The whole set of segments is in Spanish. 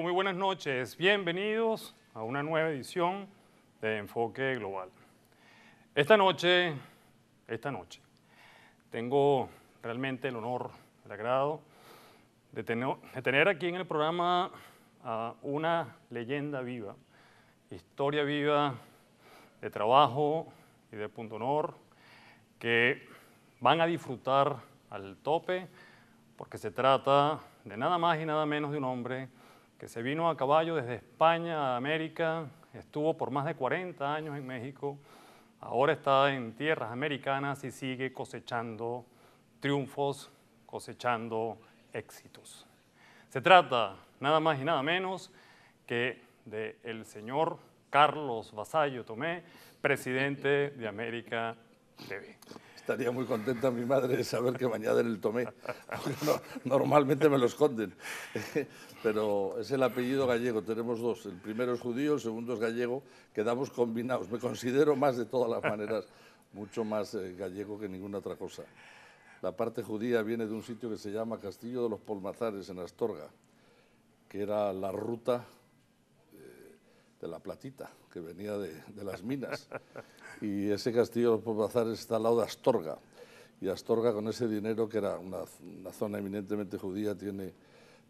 muy buenas noches. Bienvenidos a una nueva edición de Enfoque Global. Esta noche, esta noche, tengo realmente el honor, el agrado de tener, de tener aquí en el programa a una leyenda viva, historia viva de trabajo y de punto honor que van a disfrutar al tope porque se trata de nada más y nada menos de un hombre que se vino a caballo desde España a América, estuvo por más de 40 años en México, ahora está en tierras americanas y sigue cosechando triunfos, cosechando éxitos. Se trata nada más y nada menos que del el señor Carlos Vasallo Tomé, presidente de América TV. Estaría muy contenta mi madre de saber que mañana el tomé. normalmente me lo esconden. Pero es el apellido gallego, tenemos dos. El primero es judío, el segundo es gallego. Quedamos combinados. Me considero más de todas las maneras, mucho más eh, gallego que ninguna otra cosa. La parte judía viene de un sitio que se llama Castillo de los Polmazares, en Astorga, que era la ruta de la platita, que venía de, las minas. Y ese castillo de los está al lado de Astorga. Y Astorga, con ese dinero, que era una, zona eminentemente judía, tiene,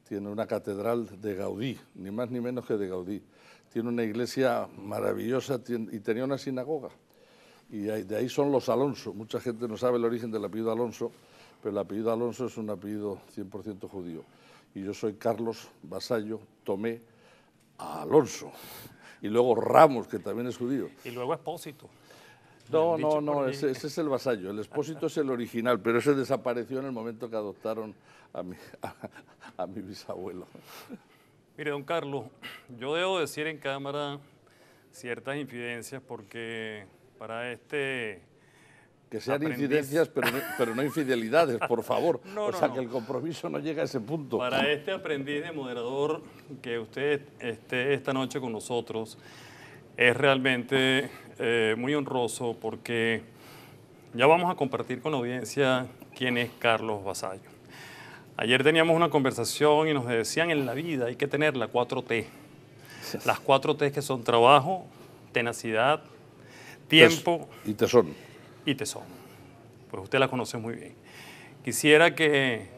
tiene una catedral de Gaudí, ni más ni menos que de Gaudí. Tiene una iglesia maravillosa y tenía una sinagoga. Y de ahí son los Alonso. Mucha gente no sabe el origen del apellido Alonso, pero el apellido Alonso es un apellido 100% judío. Y yo soy Carlos Vasallo Tomé Alonso y luego Ramos, que también es judío. Y luego Espósito. No, no, no, ese, es el vasallo. El Espósito es el original, pero ese desapareció en el momento que adoptaron a mi, a mi bisabuelo. Mire, don Carlos, yo debo decir en cámara ciertas infidencias porque para este que sean incidencias, pero no, pero no, infidelidades, por favor. o sea, que el compromiso no llega a ese punto. Para este aprendiz de moderador que usted esté esta noche con nosotros, es realmente eh, muy honroso porque ya vamos a compartir con la audiencia quién es Carlos Basayo. Ayer teníamos una conversación y nos decían en la vida hay que tener la 4T. Las 4T que son trabajo, tenacidad, tiempo y tesón y tesón. Pues usted la conoce muy bien. Quisiera que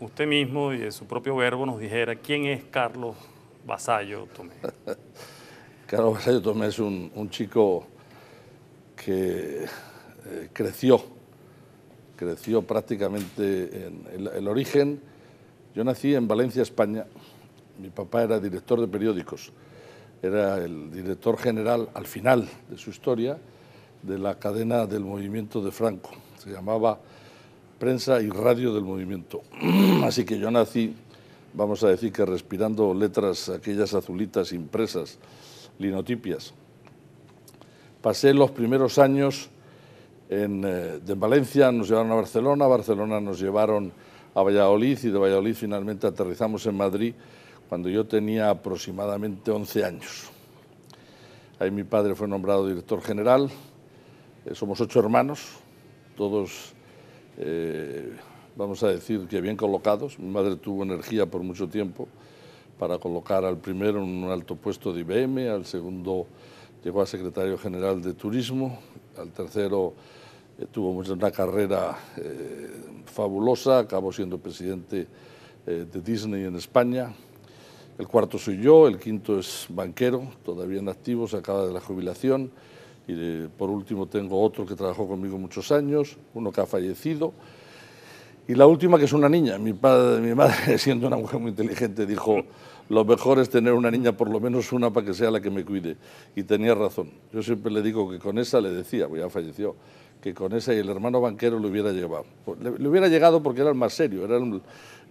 usted mismo y de su propio verbo nos dijera quién es Carlos vasallo Tomé. Carlos Basallo Tomé es un, chico que eh, creció, creció prácticamente en el origen. Yo nací en Valencia, España. Mi papá era director de periódicos, era el director general al final de su historia de la cadena del movimiento de Franco. Se llamaba Prensa y Radio del Movimiento. Así que yo nací, vamos a decir que respirando letras, aquellas azulitas impresas, linotipias. Pasé los primeros años en, eh, de Valencia, nos llevaron a Barcelona, Barcelona nos llevaron a Valladolid y de Valladolid finalmente aterrizamos en Madrid cuando yo tenía aproximadamente 11 años. Ahí mi padre fue nombrado director general, eh, somos ocho hermanos, todos, eh, vamos a decir que bien colocados. Mi madre tuvo energía por mucho tiempo para colocar al primero en un alto puesto de IBM, al segundo llegó a secretario general de Turismo, al tercero eh, tuvo una carrera fabulosa, acabó siendo presidente de Disney en España. El cuarto soy yo, el quinto es banquero, todavía en activo, se acaba de la jubilación. Y por último tengo otro que trabajó conmigo muchos años, uno que ha fallecido. Y la última que es una niña. Mi, padre, mi madre, siendo una mujer muy inteligente, dijo, lo mejor es tener una niña, por lo menos una, para que sea la que me cuide. Y tenía razón. Yo siempre le digo que con esa le decía, voy pues ya falleció, que con esa y el hermano banquero le hubiera llegado. Pues le, hubiera llegado porque era el más serio, era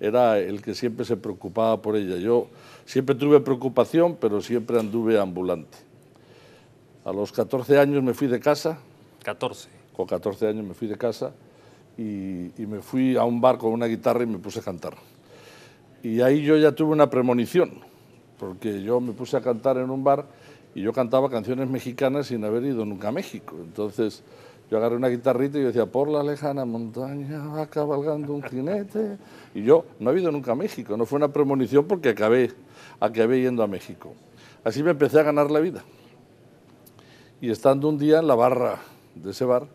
era el que siempre se preocupaba por ella. Yo siempre tuve preocupación, pero siempre anduve ambulante. A los 14 años me fui de casa. 14. Con 14 años me fui de casa y, me fui a un bar con una guitarra y me puse a cantar. Y ahí yo ya tuve una premonición, porque yo me puse a cantar en un bar y yo cantaba canciones mexicanas sin haber ido nunca a México. Entonces yo agarré una guitarrita y yo decía, por la lejana montaña va cabalgando un jinete. Y yo no he ido nunca a México, no fue una premonición porque acabé, acabé yendo a México. Así me empecé a ganar la vida. Y estando un día en la barra de ese bar,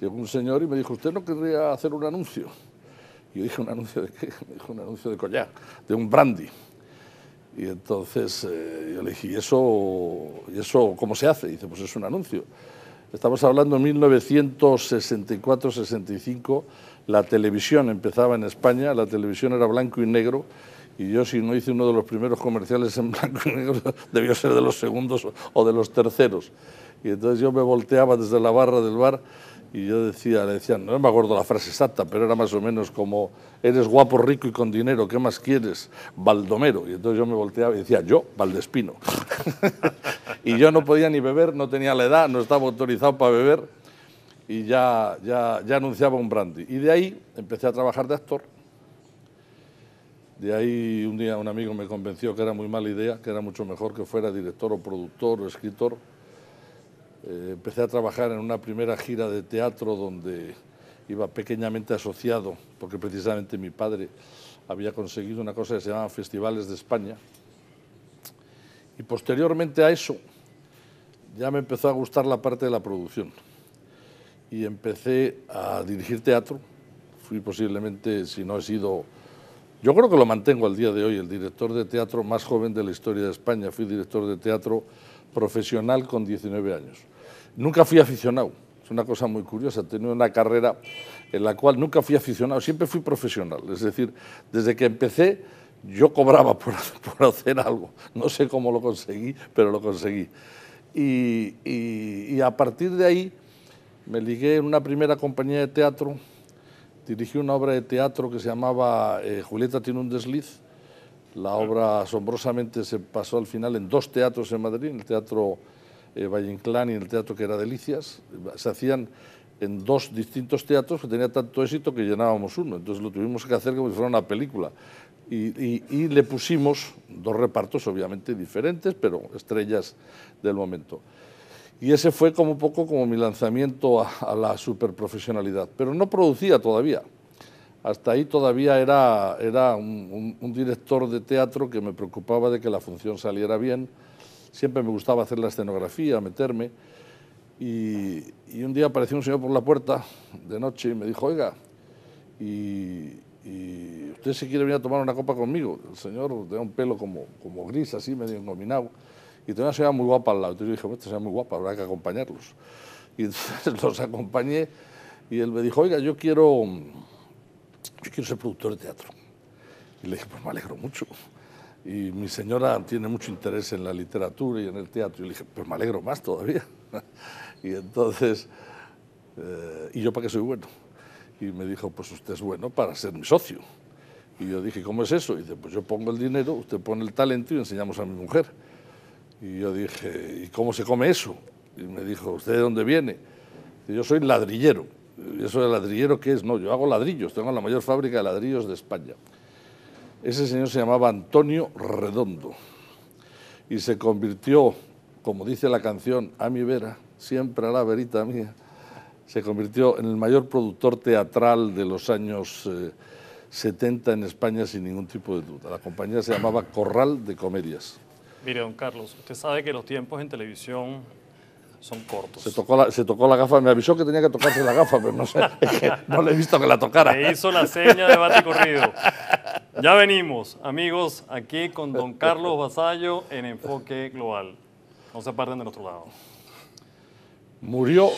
llegó un señor y me dijo, ¿usted no querría hacer un anuncio? Y yo dije, ¿un anuncio de qué? Me dijo, un anuncio de collar de un brandy. Y entonces eh, yo le dije, eso, ¿y eso cómo se hace? Y dice, pues es un anuncio. Estamos hablando de 1964-65, la televisión empezaba en España, la televisión era blanco y negro, y yo si no hice uno de los primeros comerciales en blanco y negro, debió ser de los segundos o de los terceros. Y entonces yo me volteaba desde la barra del bar y yo decía, le decía, no me acuerdo la frase exacta, pero era más o menos como, eres guapo, rico y con dinero, ¿qué más quieres? Baldomero. Y entonces yo me volteaba y decía, yo, Valdespino. y yo no podía ni beber, no tenía la edad, no estaba autorizado para beber y ya, ya, ya anunciaba un brandy. Y de ahí empecé a trabajar de actor de ahí un día un amigo me convenció que era muy mala idea, que era mucho mejor que fuera director o productor o escritor. Eh, empecé a trabajar en una primera gira de teatro donde iba pequeñamente asociado, porque precisamente mi padre había conseguido una cosa que se llamaba Festivales de España. Y posteriormente a eso ya me empezó a gustar la parte de la producción. Y empecé a dirigir teatro. Fui posiblemente, si no he sido yo creo que lo mantengo al día de hoy, el director de teatro más joven de la historia de España. Fui director de teatro profesional con 19 años. Nunca fui aficionado, es una cosa muy curiosa. He tenido una carrera en la cual nunca fui aficionado, siempre fui profesional. Es decir, desde que empecé yo cobraba por, hacer algo. No sé cómo lo conseguí, pero lo conseguí. Y, y a partir de ahí me ligué en una primera compañía de teatro dirigió una obra de teatro que se llamaba eh, Julieta tiene un desliz. La obra asombrosamente se pasó al final en dos teatros en Madrid, el Teatro eh, Valle Inclán y el Teatro que era Delicias. Se hacían en dos distintos teatros que tenía tanto éxito que llenábamos uno. Entonces lo tuvimos que hacer como si fuera una película. y le pusimos dos repartos obviamente diferentes, pero estrellas del momento. Y ese fue como poco como mi lanzamiento a, la superprofesionalidad. Pero no producía todavía. Hasta ahí todavía era, era un, director de teatro que me preocupaba de que la función saliera bien. Siempre me gustaba hacer la escenografía, meterme. Y, un día apareció un señor por la puerta de noche y me dijo, oiga, y, usted se quiere venir a tomar una copa conmigo. El señor tenía un pelo como, como gris, así medio engominado y tenía una señora muy guapa al lado. Entonces yo dije, esta señora muy guapa, habrá que acompañarlos. Y entonces los acompañé y él me dijo, oiga, yo quiero, yo quiero ser productor de teatro. Y le dije, pues me alegro mucho. Y mi señora tiene mucho interés en la literatura y en el teatro. Y le dije, pues me alegro más todavía. y entonces, eh, ¿y yo para qué soy bueno? Y me dijo, pues usted es bueno para ser mi socio. Y yo dije, ¿cómo es eso? Y dice, pues yo pongo el dinero, usted pone el talento y enseñamos a mi mujer. Y yo dije, ¿y cómo se come eso? Y me dijo, ¿usted de dónde viene? yo soy ladrillero. ¿Y eso de ladrillero qué es? No, yo hago ladrillos, tengo la mayor fábrica de ladrillos de España. Ese señor se llamaba Antonio Redondo y se convirtió, como dice la canción, a mi vera, siempre a la verita mía, se convirtió en el mayor productor teatral de los años 70 eh, en España sin ningún tipo de duda. La compañía se llamaba Corral de Comedias. Mire, don Carlos, usted sabe que los tiempos en televisión son cortos. Se tocó, la, gafa, me avisó que tenía que tocarse la gafa, pero no sé, no le he visto que la tocara. Me hizo la seña de bate corrido. Ya venimos, amigos, aquí con don Carlos Basallo en Enfoque Global. No se aparten de nuestro lado. Murió